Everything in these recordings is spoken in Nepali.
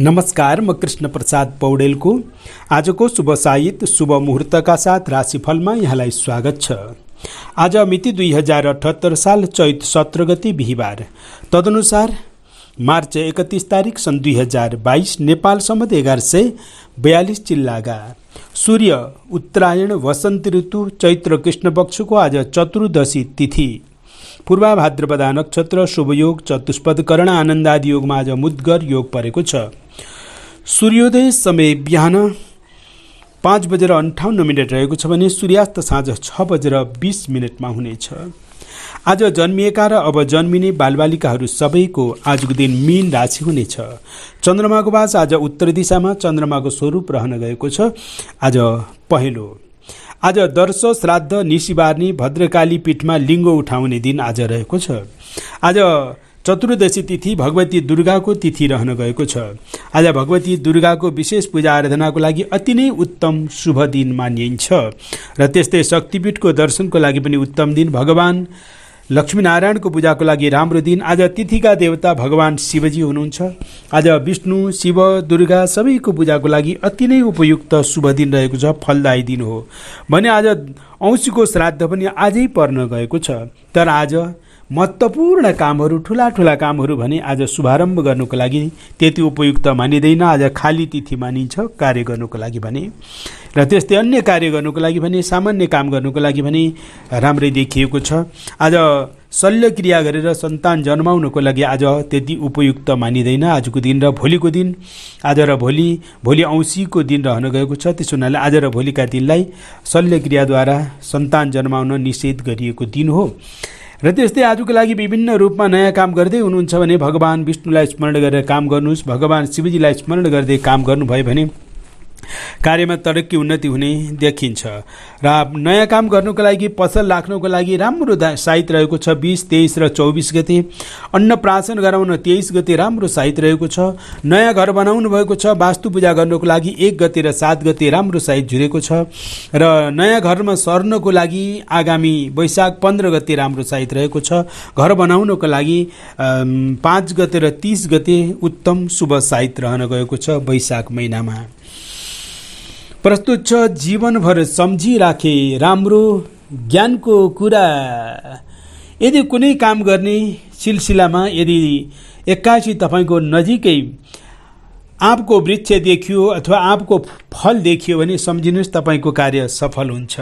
नमस्कार म कृष्ण प्रसाद पौडेलको आजको शुभ साहित शुभ मुहुर्तका साथ राशिफलमा यहाँलाई स्वागत छ आज मिति दुई हजार अठहत्तर साल चैत सत्र गति बिहिबार तदनुसार मार्च एकतिस तारिक सन् दुई हजार बाइस नेपाल सम्मत एघार सय बयालिस जिल्लाका सूर्य उत्तरायण वसन्त ऋतु चैत्र कृष्ण पक्षको आज चतुर्दशी तिथि पूर्वा भाद्रपदा नक्षत्र शुभयोग चतुष्पदकर्ण आनन्द आदि योगमा आज मुद्गर योग परेको छ सूर्योदय समय बिहान पाँच बजेर अन्ठाउन्न मिनट रहेको छ भने सूर्यास्त साँझ छ बजेर बिस मिनटमा हुनेछ आज जन्मिएका र अब जन्मिने बालबालिकाहरू सबैको आजको दिन मीन राशि हुनेछ चन्द्रमाको बास आज उत्तर दिशामा चन्द्रमाको स्वरूप रहन गएको छ आज पहिलो आज दर्श श्राद्ध निसिबार्नी भद्रकाली पीठमा लिङ्गो उठाउने दिन आज रहेको छ आज चतुर्दशी तिथि भगवती दुर्गाको तिथि रहन गएको छ आज भगवती दुर्गाको विशेष पूजा आराधनाको लागि अति नै उत्तम शुभ दिन मानिन्छ र त्यस्तै शक्तिपीठको दर्शनको लागि पनि उत्तम दिन भगवान् लक्ष्मीनारायणको पूजाको लागि राम्रो दिन आज तिथिका देवता भगवान् शिवजी हुनुहुन्छ आज विष्णु शिव दुर्गा सबैको पूजाको लागि अति नै उपयुक्त शुभ दिन रहेको छ फलदायी दिन हो भने आज औँसीको श्राद्ध पनि आजै पर्न गएको छ तर आज महत्त्वपूर्ण कामहरू ठुला ठुला कामहरू भने आज शुभारम्भ गर्नुको लागि त्यति उपयुक्त मानिँदैन आज खाली तिथि मानिन्छ कार्य गर्नुको लागि भने र त्यस्तै अन्य कार्य गर्नुको लागि भने सामान्य काम गर्नुको लागि भने राम्रै देखिएको छ आज शल्यक्रिया गरेर सन्तान जन्माउनुको लागि आज त्यति उपयुक्त मानिँदैन आजको दिन र भोलिको दिन आज र भोलि भोलि औँसीको दिन रहन गएको छ त्यस हुनाले आज र भोलिका दिनलाई शल्यक्रियाद्वारा सन्तान जन्माउन निषेध गरिएको दिन हो र त्यस्तै आजको लागि विभिन्न रूपमा नयाँ काम गर्दै हुनुहुन्छ भने भगवान् विष्णुलाई स्मरण गरेर काम गर्नुहोस् भगवान् शिवजीलाई स्मरण गर्दै काम गर्नुभयो भने कार्यमा तडक्की उन्नति हुने देखिन्छ र नयाँ काम गर्नुको लागि पसल राख्नुको लागि राम्रो साहित रहेको छ बिस तेइस र चौबिस गते अन्न प्राशन गराउन तेइस गते राम्रो साहित रहेको छ नयाँ घर बनाउनु भएको छ वास्तु पूजा गर्नुको लागि एक गते र सात गते राम्रो साहित जुरेको छ र नयाँ घरमा सर्नको लागि आगामी वैशाख पन्ध्र गते राम्रो साहित रहेको छ घर बनाउनको लागि पाँच गते र तिस गते उत्तम शुभ साहित रहन गएको छ वैशाख महिनामा प्रस्तुत छ जीवनभर सम्झिराखे राम्रो ज्ञानको कुरा यदि कुनै काम गर्ने सिलसिलामा यदि एक्कासी तपाईँको नजिकै आँपको वृक्ष देखियो अथवा आँपको फल देखियो भने सम्झिनुहोस् तपाईँको कार्य सफल हुन्छ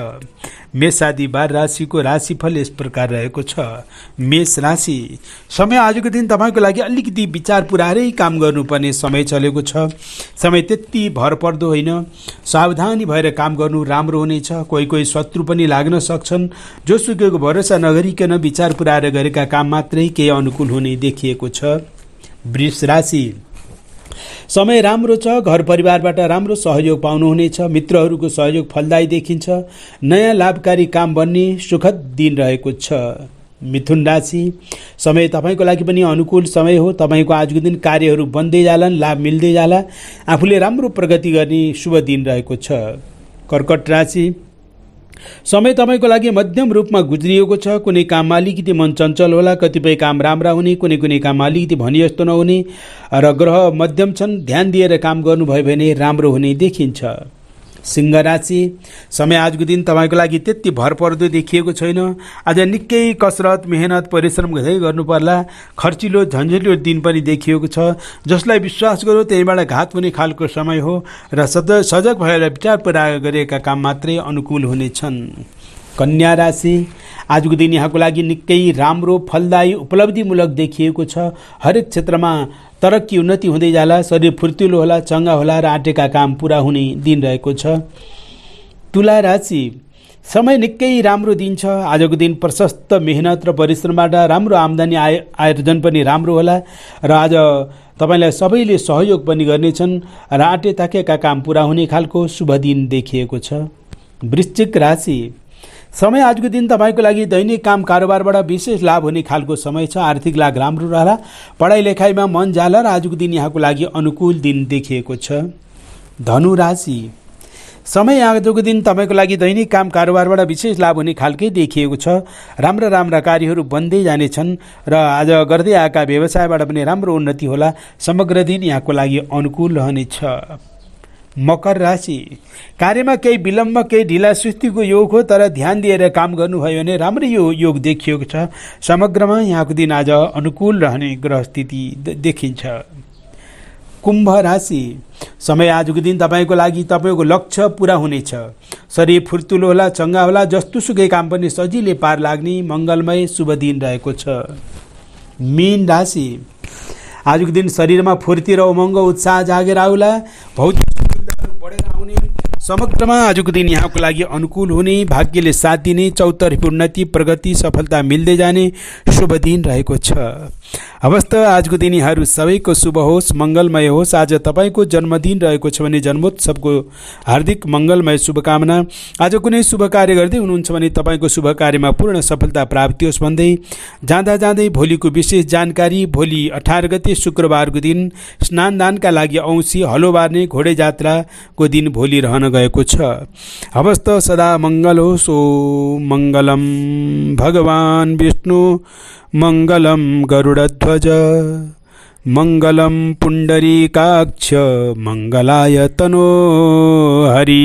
मेष आदि बार राशिको राशिफल यस प्रकार रहेको छ मेष राशि समय आजको दिन तपाईँको लागि अलिकति विचार पुऱ्याएरै काम गर्नुपर्ने समय चलेको छ समय त्यति भर पर्दो होइन सावधानी भएर काम गर्नु राम्रो हुनेछ कोही कोही शत्रु पनि लाग्न सक्छन् जोसुकैको भरोसा नगरिकन विचार पुऱ्याएर गरेका काम मात्रै केही अनुकूल हुने देखिएको छ वृष राशि समय राम्रो छ घर परिवारबाट राम्रो सहयोग पाउनुहुनेछ मित्रहरूको सहयोग फलदायी देखिन्छ नयाँ लाभकारी काम बन्ने सुखद दिन रहेको छ मिथुन राशि समय तपाईँको लागि पनि अनुकूल समय हो तपाईँको आजको दिन कार्यहरू बन्दै जालान् लाभ मिल्दै जाला आफूले राम्रो प्रगति गर्ने शुभ दिन रहेको छ कर्कट राशि समय तपाईँको लागि मध्यम रूपमा गुज्रिएको छ कुनै काममा अलिकति मन चञ्चल होला कतिपय काम राम्रा हुने कुनै कुनै काममा अलिकति भने जस्तो नहुने र ग्रह मध्यम छन् ध्यान दिएर काम गर्नुभयो भने राम्रो हुने देखिन्छ सिङ्गराची समय आजको दिन तपाईँको लागि त्यति भरपर्दो देखिएको छैन आज निकै कसरत मेहनत परिश्रम धेरै गर्नुपर्ला खर्चिलो झन्झिलो दिन पनि देखिएको छ जसलाई विश्वास गर्यो त्यहीँबाट घात हुने खालको समय हो र सज सजग भएर विचार पुरा गरेका काम मात्रै अनुकूल हुनेछन् कन्या राशि आजको दिन यहाँको लागि निकै राम्रो फलदायी उपलब्धिमूलक देखिएको छ हरेक क्षेत्रमा तरक्की उन्नति हुँदै जाला शरीर फुर्तिलो होला चङ्गा होला र आँटेका काम पुरा हुने दिन रहेको छ तुला राशि समय निकै राम्रो दिन छ आजको दिन प्रशस्त मेहनत र परिश्रमबाट राम्रो आम्दानी आय आयोजन पनि राम्रो होला र आज तपाईँलाई सबैले सहयोग पनि गर्नेछन् र आँटे ताकेका काम पुरा हुने खालको शुभ दिन देखिएको छ वृश्चिक राशि समय आजको दिन तपाईँको लागि दैनिक काम कारोबारबाट विशेष लाभ हुने खालको समय छ आर्थिक लाभ राम्रो रहला पढाइ लेखाइमा मन जाला र आजको दिन यहाँको लागि अनुकूल दिन देखिएको छ धनु राशि समय आजको दिन तपाईँको लागि दैनिक काम कारोबारबाट विशेष लाभ हुने खालकै देखिएको छ राम्रा राम्रा कार्यहरू बन्दै जानेछन् र आज गर्दै आएका व्यवसायबाट पनि राम्रो उन्नति होला समग्र दिन यहाँको लागि अनुकूल रहनेछ मकर राशि कार्यमा केही विलम्ब केही ढिला सुस्तीको योग हो तर ध्यान दिएर काम गर्नुभयो भने राम्रै यो योग देखिएको छ समग्रमा यहाँको दिन आज अनुकूल रहने ग्रह स्थिति देखिन्छ कुम्भ राशि समय आजको दिन तपाईँको लागि तपाईँको लक्ष्य पुरा हुनेछ शरीर फुर्तुलो होला चङ्गा होला जस्तोसुकै काम पनि सजिलै पार लाग्ने मङ्गलमय शुभ दिन रहेको छ मीन राशि आजको दिन शरीरमा फुर्ती र उमङ्ग उत्साह जागेर आउला भौतिक পরের রাউন্ডে समग्रमा आजको दिन यहाँको लागि अनुकूल हुने भाग्यले साथ दिने चौतर्फी उन्नति प्रगति सफलता मिल्दै जाने शुभ दिन रहेको छ हवस् त आजको दिन यहाँहरू सबैको शुभ होस् मङ्गलमय होस् आज तपाईँको जन्मदिन रहेको छ भने जन्मोत्सवको हार्दिक मङ्गलमय शुभकामना आज कुनै शुभ कार्य गर्दै हुनुहुन्छ भने तपाईँको शुभ कार्यमा पूर्ण सफलता प्राप्ति होस् भन्दै जाँदा जाँदै भोलिको विशेष जानकारी भोलि अठार गते शुक्रबारको दिन स्नानदानका लागि औँसी हलो बार्ने घोडे जात्राको दिन भोलि रहन हृदय कुछ अवस्त सदा मंगल सो मंगलम भगवान विष्णु मंगलम गरुड़ध्वज मंगलम काक्ष मंगलाय तनो हरी